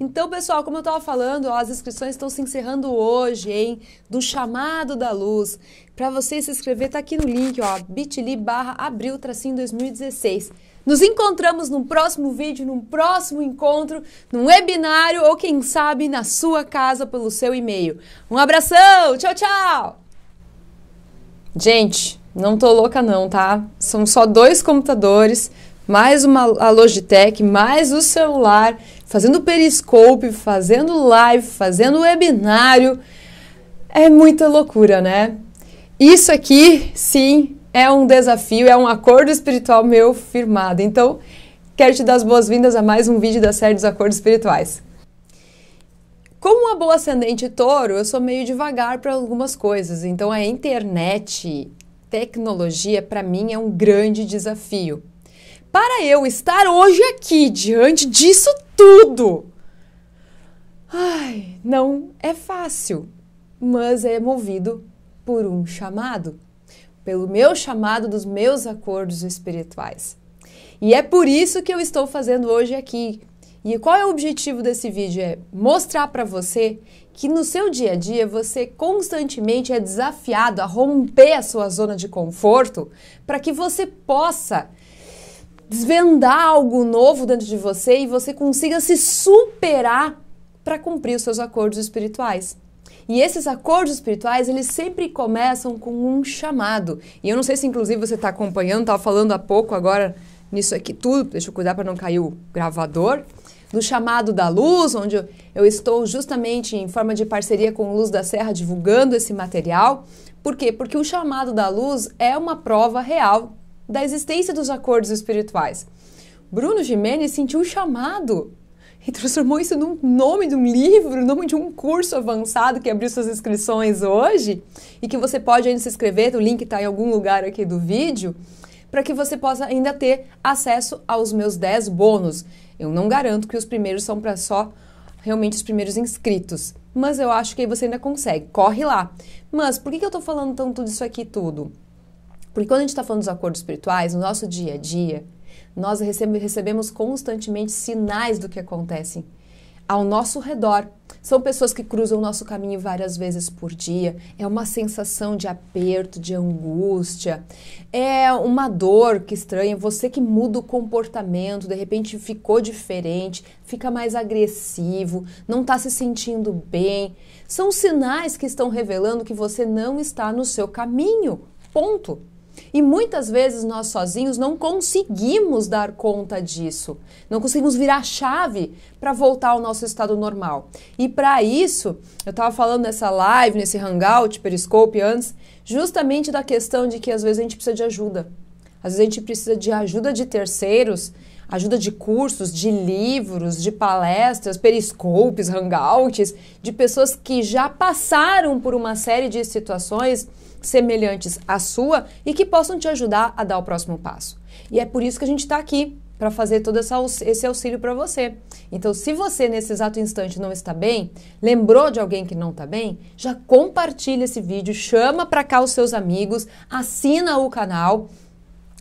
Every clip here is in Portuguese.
Então, pessoal, como eu estava falando, ó, as inscrições estão se encerrando hoje, hein? Do Chamado da Luz. Para você se inscrever, tá aqui no link, ó, bit.ly barra abril tracinho 2016. Nos encontramos num próximo vídeo, num próximo encontro, num webinário ou quem sabe na sua casa pelo seu e-mail. Um abração, tchau, tchau! Gente, não tô louca não, tá? São só dois computadores, mais uma a Logitech, mais o celular fazendo periscope, fazendo live, fazendo webinário. É muita loucura, né? Isso aqui, sim, é um desafio, é um acordo espiritual meu firmado. Então, quero te dar as boas-vindas a mais um vídeo da série dos acordos espirituais. Como uma boa ascendente touro, eu sou meio devagar para algumas coisas, então a internet, tecnologia, para mim é um grande desafio. Para eu estar hoje aqui, diante disso tudo. Ai, não é fácil, mas é movido por um chamado, pelo meu chamado dos meus acordos espirituais. E é por isso que eu estou fazendo hoje aqui. E qual é o objetivo desse vídeo? É mostrar para você que no seu dia a dia você constantemente é desafiado a romper a sua zona de conforto para que você possa desvendar algo novo dentro de você e você consiga se superar para cumprir os seus acordos espirituais. E esses acordos espirituais, eles sempre começam com um chamado. E eu não sei se, inclusive, você está acompanhando, estava falando há pouco agora nisso aqui tudo, deixa eu cuidar para não cair o gravador, do chamado da luz, onde eu estou justamente em forma de parceria com Luz da Serra divulgando esse material. Por quê? Porque o chamado da luz é uma prova real da existência dos acordos espirituais. Bruno Jimenez sentiu o chamado e transformou isso num nome de um livro, nome de um curso avançado que abriu suas inscrições hoje e que você pode ainda se inscrever, o link está em algum lugar aqui do vídeo, para que você possa ainda ter acesso aos meus 10 bônus. Eu não garanto que os primeiros são para só realmente os primeiros inscritos, mas eu acho que aí você ainda consegue. Corre lá. Mas por que, que eu estou falando tanto disso aqui tudo? Porque quando a gente está falando dos acordos espirituais, no nosso dia a dia, nós recebemos constantemente sinais do que acontece ao nosso redor. São pessoas que cruzam o nosso caminho várias vezes por dia. É uma sensação de aperto, de angústia. É uma dor que estranha. Você que muda o comportamento, de repente ficou diferente, fica mais agressivo, não está se sentindo bem. São sinais que estão revelando que você não está no seu caminho. Ponto. E muitas vezes nós sozinhos não conseguimos dar conta disso, não conseguimos virar a chave para voltar ao nosso estado normal. E para isso, eu estava falando nessa live, nesse hangout, Periscope antes, justamente da questão de que às vezes a gente precisa de ajuda. Às vezes a gente precisa de ajuda de terceiros ajuda de cursos, de livros, de palestras, periscopes, hangouts, de pessoas que já passaram por uma série de situações semelhantes à sua e que possam te ajudar a dar o próximo passo. E é por isso que a gente está aqui para fazer todo esse auxílio para você. Então, se você nesse exato instante não está bem, lembrou de alguém que não está bem, já compartilha esse vídeo, chama para cá os seus amigos, assina o canal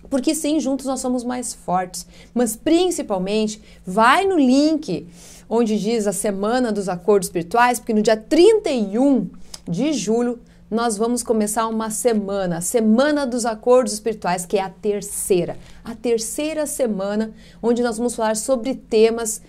porque sim, juntos nós somos mais fortes. Mas principalmente, vai no link onde diz a Semana dos Acordos Espirituais, porque no dia 31 de julho nós vamos começar uma semana, a Semana dos Acordos Espirituais, que é a terceira. A terceira semana, onde nós vamos falar sobre temas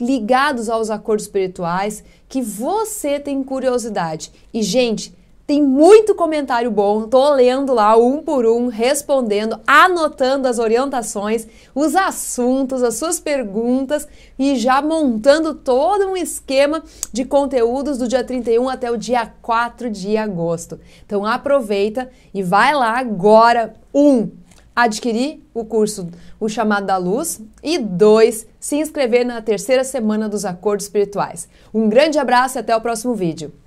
ligados aos acordos espirituais que você tem curiosidade. E, gente, tem muito comentário bom, tô lendo lá um por um, respondendo, anotando as orientações, os assuntos, as suas perguntas e já montando todo um esquema de conteúdos do dia 31 até o dia 4 de agosto. Então aproveita e vai lá agora, um, adquirir o curso O Chamado da Luz e dois, se inscrever na terceira semana dos acordos espirituais. Um grande abraço e até o próximo vídeo.